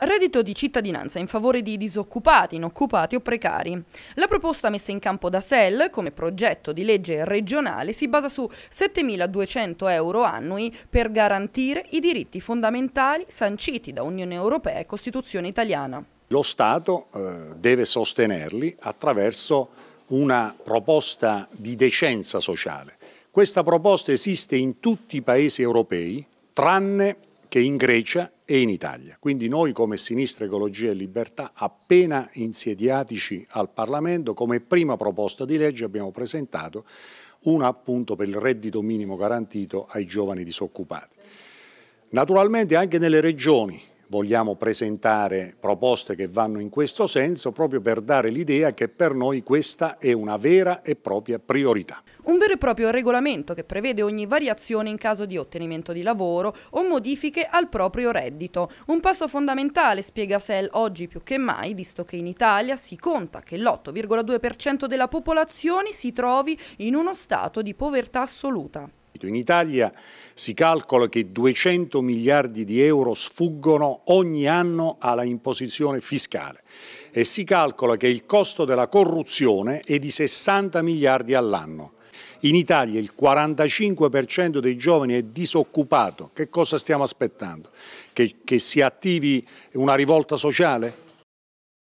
Reddito di cittadinanza in favore di disoccupati, inoccupati o precari. La proposta messa in campo da SEL come progetto di legge regionale si basa su 7.200 euro annui per garantire i diritti fondamentali sanciti da Unione Europea e Costituzione italiana. Lo Stato eh, deve sostenerli attraverso una proposta di decenza sociale. Questa proposta esiste in tutti i paesi europei, tranne che in Grecia e in Italia. Quindi noi come Sinistra Ecologia e Libertà, appena insediatici al Parlamento, come prima proposta di legge abbiamo presentato una appunto per il reddito minimo garantito ai giovani disoccupati. Naturalmente anche nelle regioni vogliamo presentare proposte che vanno in questo senso proprio per dare l'idea che per noi questa è una vera e propria priorità. Un vero e proprio regolamento che prevede ogni variazione in caso di ottenimento di lavoro o modifiche al proprio reddito. Un passo fondamentale, spiega Sell, oggi più che mai, visto che in Italia si conta che l'8,2% della popolazione si trovi in uno stato di povertà assoluta compito. In Italia si calcola che 200 miliardi di euro sfuggono ogni anno alla imposizione fiscale e si calcola che il costo della corruzione è di 60 miliardi all'anno. In Italia il 45% dei giovani è disoccupato. Che cosa stiamo aspettando? Che, che si attivi una rivolta sociale?